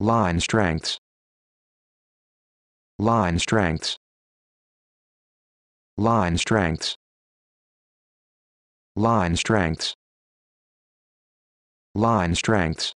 Line strengths. Line strengths. Line strengths. Line strengths. Line strengths.